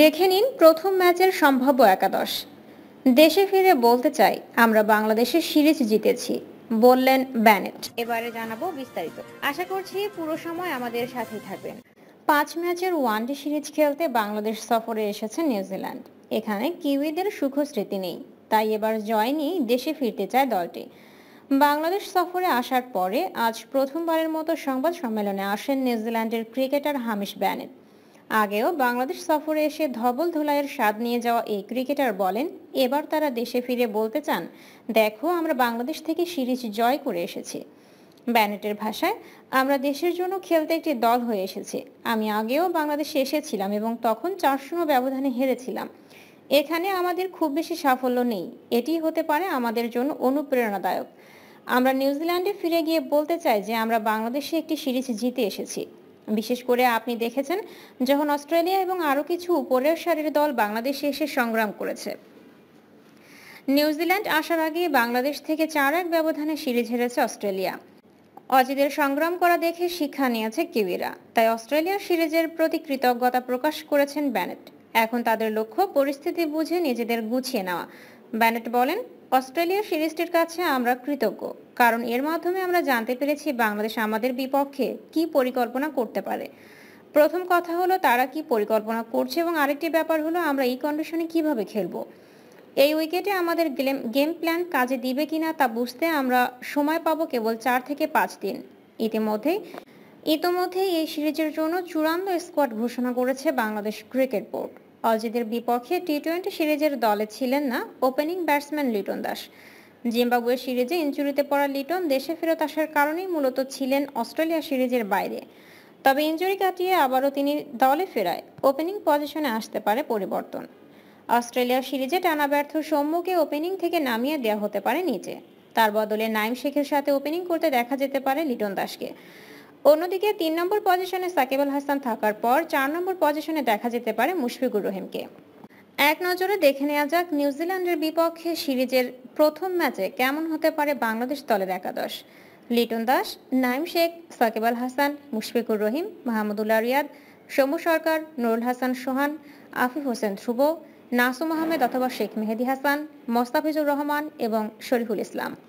দেখে নিন প্রথম ম্যাচের সম্ভাব্য একাদশ দেশে ফিরে বলতে চাই আমরা বাংলাদেশের সিরিজ জিতেছি বললেন ব্যানেট এবারে জানাবো বিস্তারিত আশা করছি পুরো সময় আমাদের সাথেই থাকবেন পাঁচ ম্যাচের ওয়ানডে সিরিজ খেলতে বাংলাদেশ সফরে এসেছে নিউজিল্যান্ড এখানে কিউইদের সুখ স্মৃতি নেই তাই এবার জয় নিয়েই দেশে ফিরতে চায় দলটি বাংলাদেশ সফরে আসার পরে আজ প্রথমবারের মতো সংবাদ সম্মেলনে আসেন নিউজিল্যান্ডের ক্রিকেটার হামিশ ব্যানেট আগেও বাংলাদেশ সফরে এসে ধবল ধোলাইয়ের স্বাদ নিয়ে যাওয়া এই ক্রিকেটার বলেন এবার তারা দেশে ফিরে বলতে চান দেখো আমরা বাংলাদেশ থেকে সিরিজ জয় করে এসেছি ব্যানেটের ভাষায় আমরা দেশের জন্য খেলতে একটি দল হয়ে এসেছি আমি আগেও বাংলাদেশে এসেছিলাম এবং তখন চার শূন্য ব্যবধানে হেরেছিলাম এখানে আমাদের খুব বেশি সাফল্য নেই এটি হতে পারে আমাদের জন্য অনুপ্রেরণাদায়ক আমরা নিউজিল্যান্ডে ফিরে গিয়ে বলতে চাই যে আমরা বাংলাদেশে একটি সিরিজ জিতে এসেছি বিশেষ করে আপনি দেখেছেন যখন অস্ট্রেলিয়া এবং আরও কিছু উপরের সারির দল বাংলাদেশে এসে সংগ্রাম করেছে নিউজিল্যান্ড আসার আগে বাংলাদেশ থেকে চার এক ব্যবধানে সিরিজ হেরেছে অস্ট্রেলিয়া অজিদের সংগ্রাম করা দেখে শিক্ষা নিয়েছে কিউইরা তাই অস্ট্রেলিয়া সিরিজের প্রতি কৃতজ্ঞতা প্রকাশ করেছেন ব্যানেট এখন তাদের লক্ষ্য পরিস্থিতি বুঝে নিজেদের গুছিয়ে নেওয়া ব্যানেট বলেন অস্ট্রেলিয়া সিরিজটির কাছে আমরা কৃতজ্ঞ কারণ এর মাধ্যমে আমরা জানতে পেরেছি বাংলাদেশ আমাদের বিপক্ষে কি পরিকল্পনা করতে পারে প্রথম কথা হলো তারা কি পরিকল্পনা করছে এবং আরেকটি ব্যাপার হলো আমরা এই কন্ডিশনে কিভাবে খেলবো এই উইকেটে আমাদের গেম প্ল্যান কাজে দিবে কিনা তা বুঝতে আমরা সময় পাবো কেবল চার থেকে পাঁচ দিন ইতিমধ্যেই ইতোমধ্যেই এই সিরিজের জন্য চূড়ান্ত স্কোয়াড ঘোষণা করেছে বাংলাদেশ ক্রিকেট বোর্ড অজিদের বিপক্ষে টি টোয়েন্টি সিরিজের দলে ছিলেন না opening batsman Liton Das Zimbabwe সিরিজে ইঞ্জুরিতে পড়া লিটন দেশে ফেরত আসার কারণেই মূলত ছিলেন অস্ট্রেলিয়া সিরিজের বাইরে তবে ইঞ্জুরি কাটিয়ে আবারও তিনি দলে ফেরায় ওপেনিং পজিশনে আসতে পারে পরিবর্তন অস্ট্রেলিয়া সিরিজে টানা ব্যর্থ সম্মুখে ওপেনিং থেকে নামিয়ে দেওয়া হতে পারে নিচে তার বদলে নাইম শেখের সাথে ওপেনিং করতে দেখা যেতে পারে লিটন দাসকে অন্যদিকে তিন নম্বর পজিশনে সাকিব আল হাসান থাকার পর চার নম্বর পজিশনে দেখা যেতে পারে মুশফিকুর রহিমকে এক নজরে দেখে নেওয়া যাক নিউজিল্যান্ডের বিপক্ষে সিরিজের প্রথম ম্যাচে কেমন হতে পারে বাংলাদেশ দলের একাদশ লিটন দাস নাইম শেখ সাকিব আল হাসান মুশফিকুর রহিম মাহমুদুল্লাহ রিয়াদ সমু সরকার নুরুল হাসান সোহান আফিফ হোসেন ধ্রুব নাসুম আহমেদ অথবা শেখ মেহেদি হাসান মোস্তাফিজুর রহমান এবং শরীফুল ইসলাম